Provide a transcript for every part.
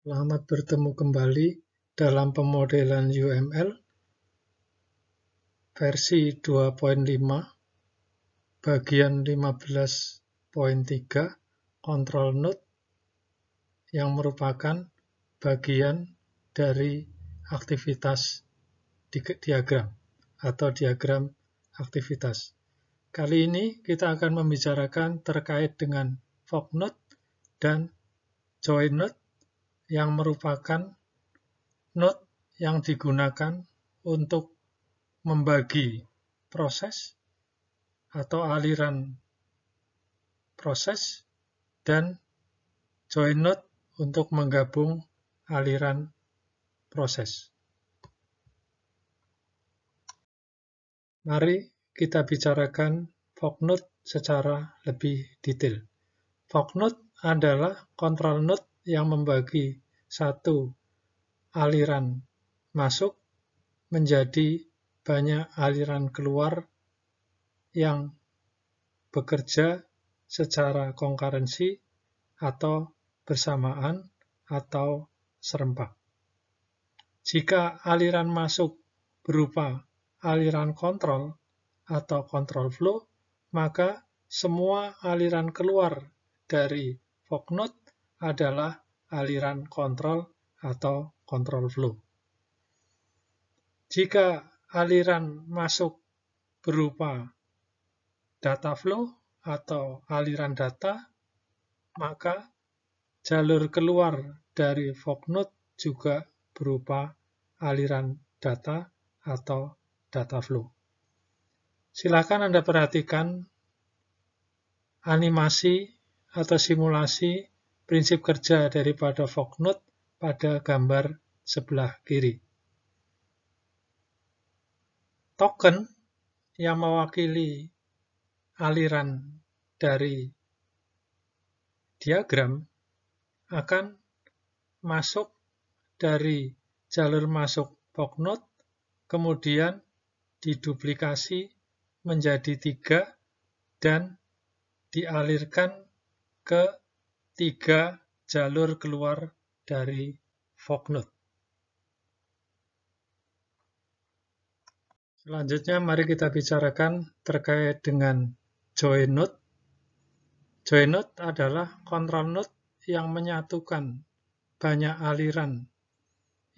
Selamat bertemu kembali dalam pemodelan UML versi 2.5 bagian 15.3 control node yang merupakan bagian dari aktivitas diagram atau diagram aktivitas. Kali ini kita akan membicarakan terkait dengan fork node dan join node yang merupakan node yang digunakan untuk membagi proses atau aliran proses dan join node untuk menggabung aliran proses. Mari kita bicarakan fork Node secara lebih detail. Fork Node adalah kontrol node yang membagi satu aliran masuk menjadi banyak aliran keluar yang bekerja secara konkurensi atau bersamaan atau serempak. Jika aliran masuk berupa aliran kontrol atau kontrol flow, maka semua aliran keluar dari node adalah aliran kontrol atau kontrol flow. Jika aliran masuk berupa data flow atau aliran data, maka jalur keluar dari fog node juga berupa aliran data atau data flow. Silakan Anda perhatikan animasi atau simulasi prinsip kerja daripada Fognut pada gambar sebelah kiri. Token yang mewakili aliran dari diagram akan masuk dari jalur masuk Fognut, kemudian diduplikasi menjadi tiga dan dialirkan ke tiga jalur keluar dari node. Selanjutnya mari kita bicarakan terkait dengan join node. Join node adalah kontrol node yang menyatukan banyak aliran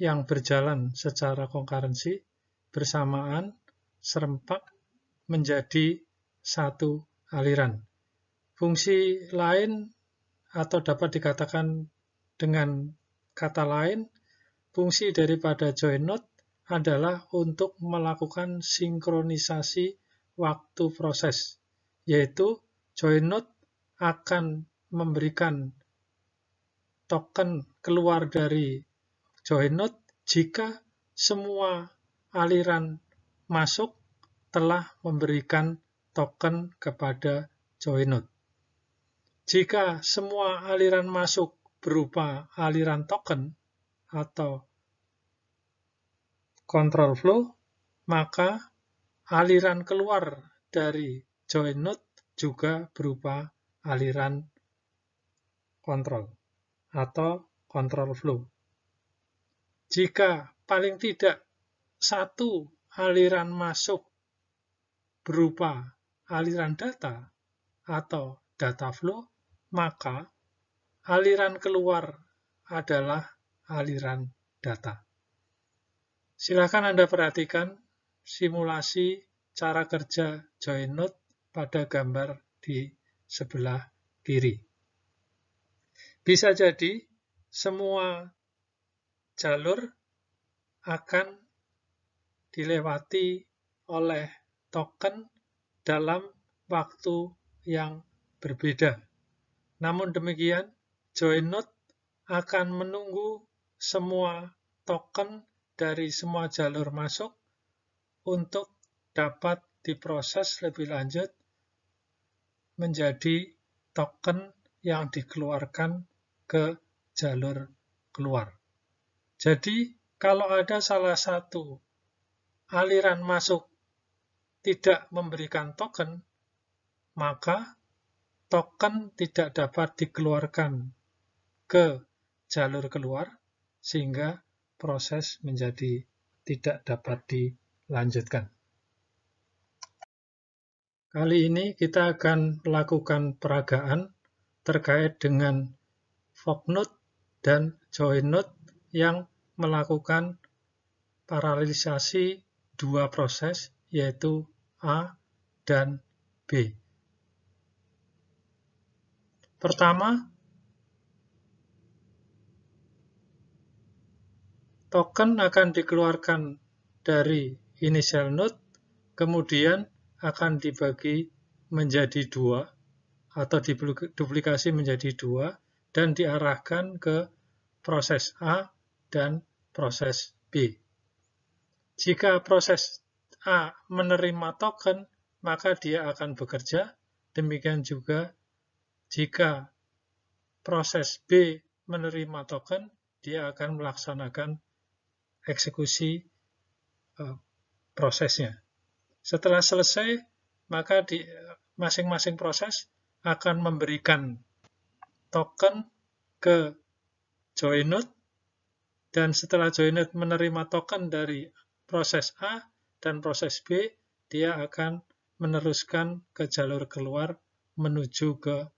yang berjalan secara konkurensi bersamaan serempak menjadi satu aliran. Fungsi lain atau dapat dikatakan dengan kata lain, fungsi daripada join node adalah untuk melakukan sinkronisasi waktu proses, yaitu join node akan memberikan token keluar dari join node jika semua aliran masuk telah memberikan token kepada join node. Jika semua aliran masuk berupa aliran token atau control flow, maka aliran keluar dari join node juga berupa aliran control atau control flow. Jika paling tidak satu aliran masuk berupa aliran data atau data flow, maka aliran keluar adalah aliran data. Silakan Anda perhatikan simulasi cara kerja join node pada gambar di sebelah kiri. Bisa jadi semua jalur akan dilewati oleh token dalam waktu yang berbeda. Namun demikian, join node akan menunggu semua token dari semua jalur masuk untuk dapat diproses lebih lanjut menjadi token yang dikeluarkan ke jalur keluar. Jadi, kalau ada salah satu aliran masuk tidak memberikan token, maka token kan tidak dapat dikeluarkan ke jalur keluar sehingga proses menjadi tidak dapat dilanjutkan. Kali ini kita akan melakukan peragaan terkait dengan fork node dan join node yang melakukan paralelisasi dua proses yaitu A dan B. Pertama, token akan dikeluarkan dari initial node, kemudian akan dibagi menjadi dua atau duplikasi menjadi dua dan diarahkan ke proses A dan proses B. Jika proses A menerima token, maka dia akan bekerja. Demikian juga jika proses B menerima token, dia akan melaksanakan eksekusi e, prosesnya. Setelah selesai, maka di masing-masing proses akan memberikan token ke joinut dan setelah joinut menerima token dari proses A dan proses B, dia akan meneruskan ke jalur keluar menuju ke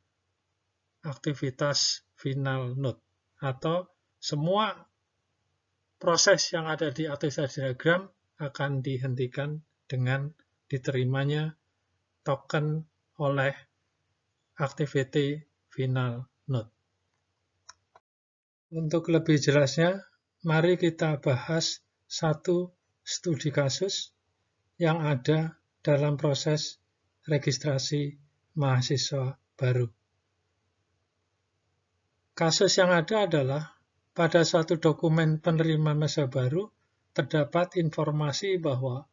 aktivitas final node atau semua proses yang ada di aktivitas diagram akan dihentikan dengan diterimanya token oleh activity final node. Untuk lebih jelasnya, mari kita bahas satu studi kasus yang ada dalam proses registrasi mahasiswa baru. Kasus yang ada adalah pada suatu dokumen penerima masa baru terdapat informasi bahwa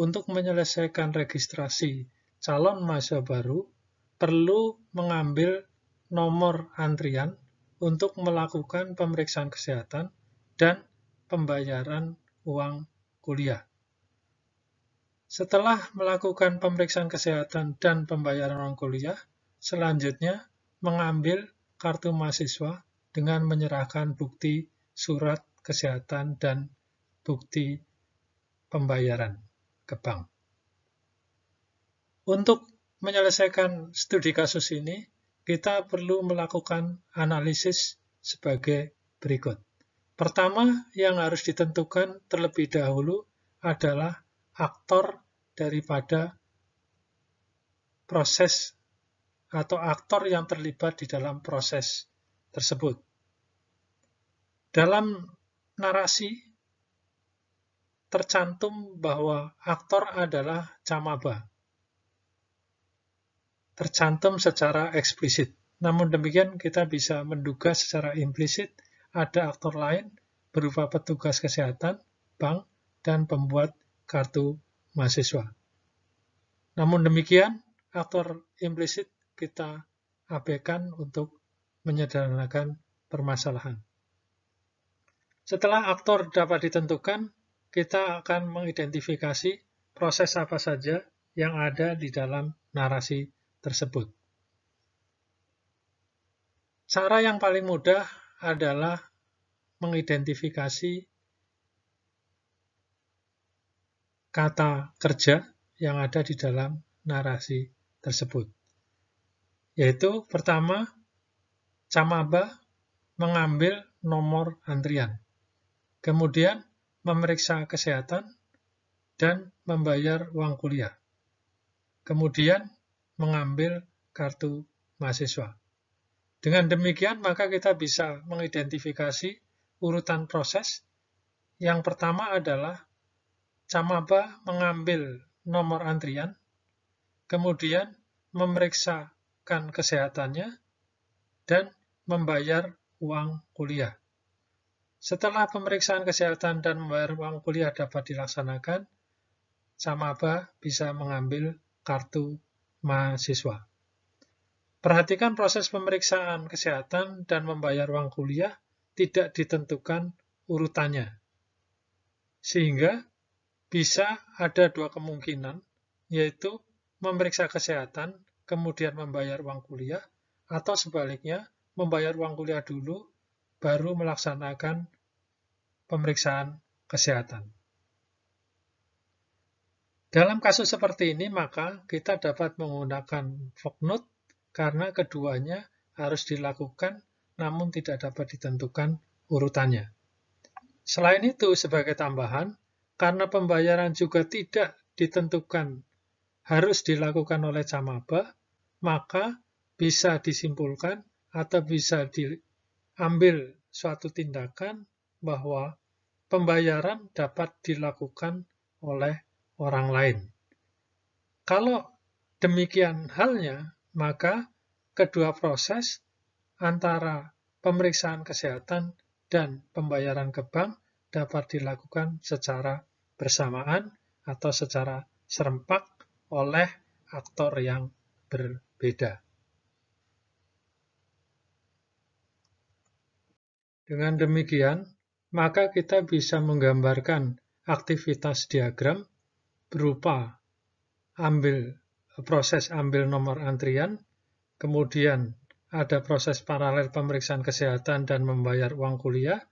untuk menyelesaikan registrasi calon masa baru perlu mengambil nomor antrian untuk melakukan pemeriksaan kesehatan dan pembayaran uang kuliah. Setelah melakukan pemeriksaan kesehatan dan pembayaran uang kuliah, selanjutnya mengambil kartu mahasiswa dengan menyerahkan bukti surat kesehatan dan bukti pembayaran ke bank. Untuk menyelesaikan studi kasus ini, kita perlu melakukan analisis sebagai berikut. Pertama yang harus ditentukan terlebih dahulu adalah aktor daripada proses atau aktor yang terlibat di dalam proses tersebut. Dalam narasi tercantum bahwa aktor adalah camaba. Tercantum secara eksplisit. Namun demikian kita bisa menduga secara implisit ada aktor lain berupa petugas kesehatan, bank, dan pembuat kartu mahasiswa. Namun demikian, aktor implisit kita abaikan untuk menyederhanakan permasalahan. Setelah aktor dapat ditentukan, kita akan mengidentifikasi proses apa saja yang ada di dalam narasi tersebut. Cara yang paling mudah adalah mengidentifikasi kata kerja yang ada di dalam narasi tersebut yaitu pertama, camaba mengambil nomor antrian, kemudian memeriksa kesehatan, dan membayar uang kuliah. Kemudian mengambil kartu mahasiswa. Dengan demikian, maka kita bisa mengidentifikasi urutan proses. Yang pertama adalah camaba mengambil nomor antrian, kemudian memeriksa menyelamatkan kesehatannya, dan membayar uang kuliah. Setelah pemeriksaan kesehatan dan membayar uang kuliah dapat dilaksanakan, Samaba bisa mengambil kartu mahasiswa. Perhatikan proses pemeriksaan kesehatan dan membayar uang kuliah tidak ditentukan urutannya. Sehingga bisa ada dua kemungkinan, yaitu memeriksa kesehatan kemudian membayar uang kuliah, atau sebaliknya, membayar uang kuliah dulu, baru melaksanakan pemeriksaan kesehatan. Dalam kasus seperti ini, maka kita dapat menggunakan footnote karena keduanya harus dilakukan namun tidak dapat ditentukan urutannya. Selain itu, sebagai tambahan, karena pembayaran juga tidak ditentukan harus dilakukan oleh camaba, maka bisa disimpulkan atau bisa diambil suatu tindakan bahwa pembayaran dapat dilakukan oleh orang lain. Kalau demikian halnya, maka kedua proses antara pemeriksaan kesehatan dan pembayaran ke bank dapat dilakukan secara bersamaan atau secara serempak oleh aktor yang berbeda. Dengan demikian, maka kita bisa menggambarkan aktivitas diagram berupa ambil proses ambil nomor antrian, kemudian ada proses paralel pemeriksaan kesehatan dan membayar uang kuliah,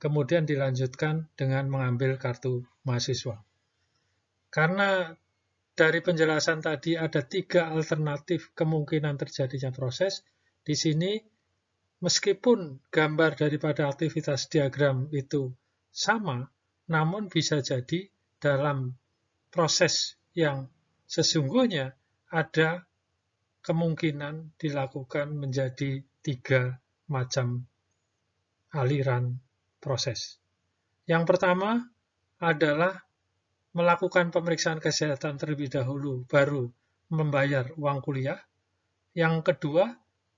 kemudian dilanjutkan dengan mengambil kartu mahasiswa. Karena dari penjelasan tadi ada tiga alternatif kemungkinan terjadinya proses. Di sini, meskipun gambar daripada aktivitas diagram itu sama, namun bisa jadi dalam proses yang sesungguhnya ada kemungkinan dilakukan menjadi tiga macam aliran proses. Yang pertama adalah melakukan pemeriksaan kesehatan terlebih dahulu baru membayar uang kuliah. Yang kedua,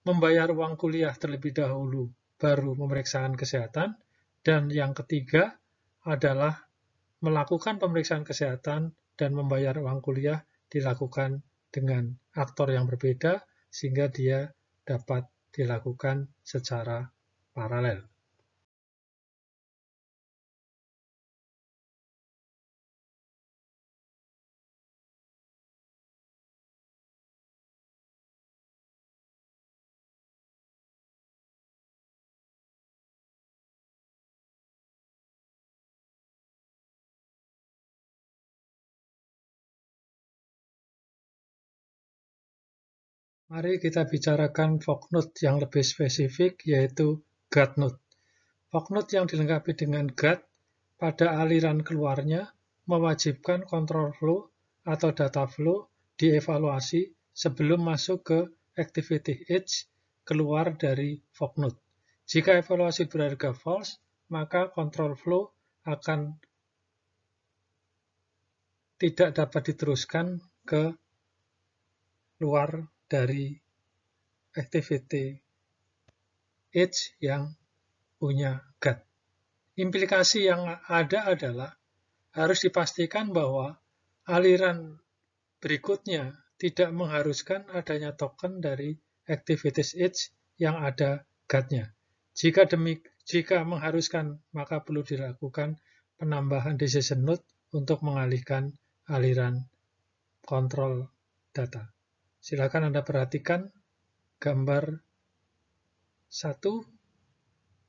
membayar uang kuliah terlebih dahulu baru pemeriksaan kesehatan. Dan yang ketiga adalah melakukan pemeriksaan kesehatan dan membayar uang kuliah dilakukan dengan aktor yang berbeda sehingga dia dapat dilakukan secara paralel. Mari kita bicarakan node yang lebih spesifik, yaitu Gatnut. node yang dilengkapi dengan Gat pada aliran keluarnya mewajibkan kontrol flow atau data flow dievaluasi sebelum masuk ke activity edge keluar dari node. Jika evaluasi berharga false, maka kontrol flow akan tidak dapat diteruskan ke luar dari activity H yang punya GAT. Implikasi yang ada adalah harus dipastikan bahwa aliran berikutnya tidak mengharuskan adanya token dari activities H yang ada gat nya Jika demik, jika mengharuskan, maka perlu dilakukan penambahan decision node untuk mengalihkan aliran kontrol data. Silakan Anda perhatikan gambar 1, 2,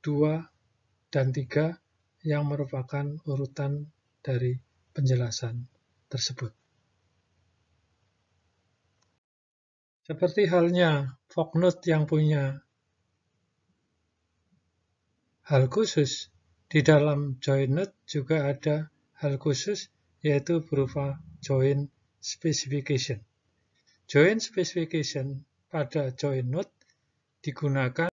dan 3 yang merupakan urutan dari penjelasan tersebut. Seperti halnya Fognut yang punya hal khusus, di dalam joined juga ada hal khusus yaitu berupa join specification. Join specification pada join node digunakan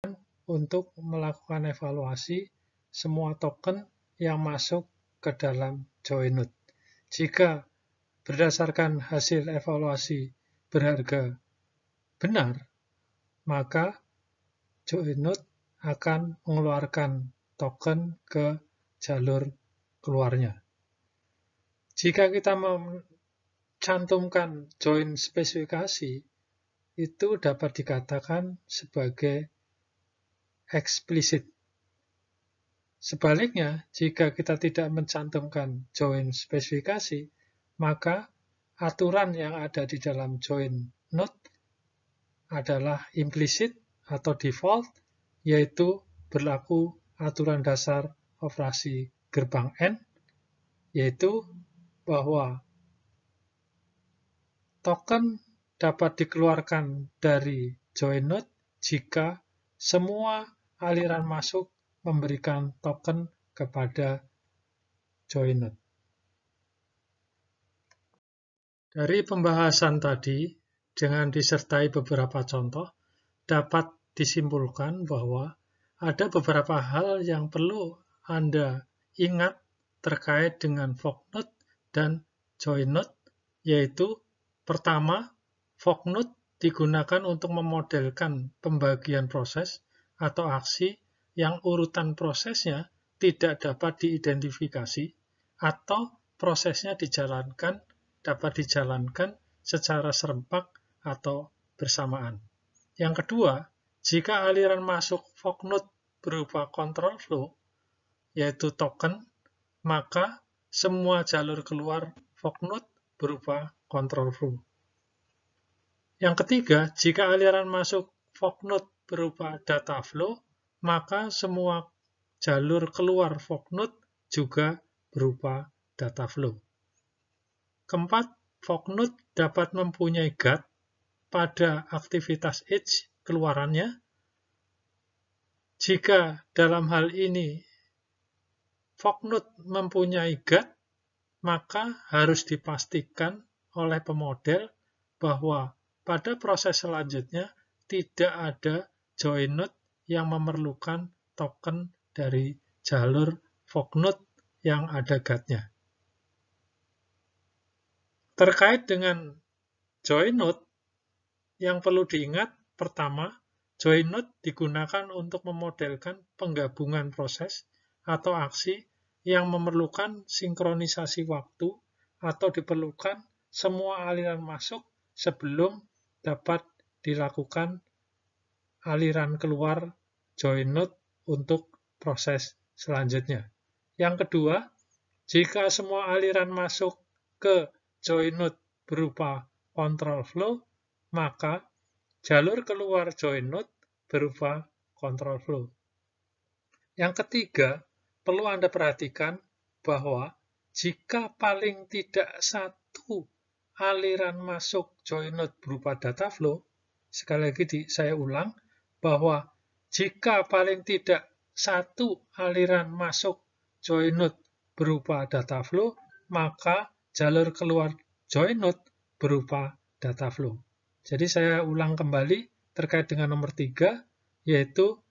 untuk melakukan evaluasi semua token yang masuk ke dalam join node. Jika berdasarkan hasil evaluasi berharga benar, maka join node akan mengeluarkan token ke jalur keluarnya. Jika kita cantumkan join spesifikasi itu dapat dikatakan sebagai eksplisit. Sebaliknya, jika kita tidak mencantumkan join spesifikasi, maka aturan yang ada di dalam join node adalah implisit atau default, yaitu berlaku aturan dasar operasi gerbang N, yaitu bahwa token dapat dikeluarkan dari join node jika semua aliran masuk memberikan token kepada join node. Dari pembahasan tadi, dengan disertai beberapa contoh, dapat disimpulkan bahwa ada beberapa hal yang perlu Anda ingat terkait dengan fork node dan join node, yaitu Pertama, node digunakan untuk memodelkan pembagian proses atau aksi yang urutan prosesnya tidak dapat diidentifikasi atau prosesnya dijalankan dapat dijalankan secara serempak atau bersamaan. Yang kedua, jika aliran masuk node berupa control flow, yaitu token, maka semua jalur keluar node berupa Control flow. Yang ketiga, jika aliran masuk fork node berupa data flow, maka semua jalur keluar fork node juga berupa data flow. Keempat, fork node dapat mempunyai guard pada aktivitas edge keluarannya. Jika dalam hal ini fork node mempunyai guard, maka harus dipastikan oleh pemodel bahwa pada proses selanjutnya tidak ada join node yang memerlukan token dari jalur fork node yang ada gatnya. Terkait dengan join node, yang perlu diingat pertama, join node digunakan untuk memodelkan penggabungan proses atau aksi yang memerlukan sinkronisasi waktu atau diperlukan semua aliran masuk sebelum dapat dilakukan aliran keluar join node untuk proses selanjutnya. Yang kedua, jika semua aliran masuk ke join node berupa control flow, maka jalur keluar join node berupa control flow. Yang ketiga, perlu Anda perhatikan bahwa jika paling tidak satu aliran masuk join node berupa data flow, sekali lagi di, saya ulang, bahwa jika paling tidak satu aliran masuk join node berupa data flow, maka jalur keluar join node berupa data flow. Jadi saya ulang kembali terkait dengan nomor tiga, yaitu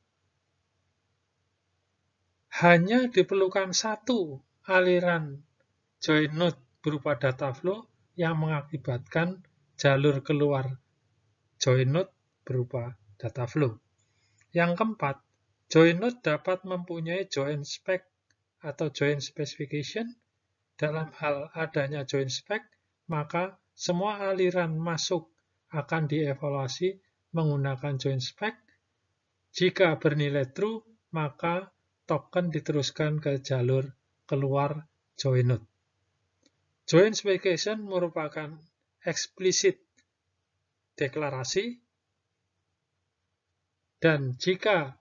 hanya diperlukan satu aliran join node berupa data flow yang mengakibatkan jalur keluar join node berupa data flow. Yang keempat, join node dapat mempunyai join spec atau join specification. Dalam hal adanya join spec, maka semua aliran masuk akan dievaluasi menggunakan join spec. Jika bernilai true, maka token diteruskan ke jalur keluar join node. Joint Vacation merupakan eksplisit deklarasi dan jika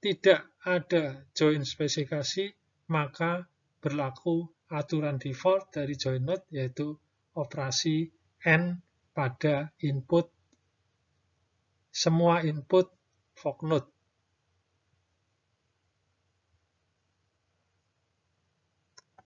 tidak ada joint spesifikasi, maka berlaku aturan default dari join node yaitu operasi n pada input semua input fork node.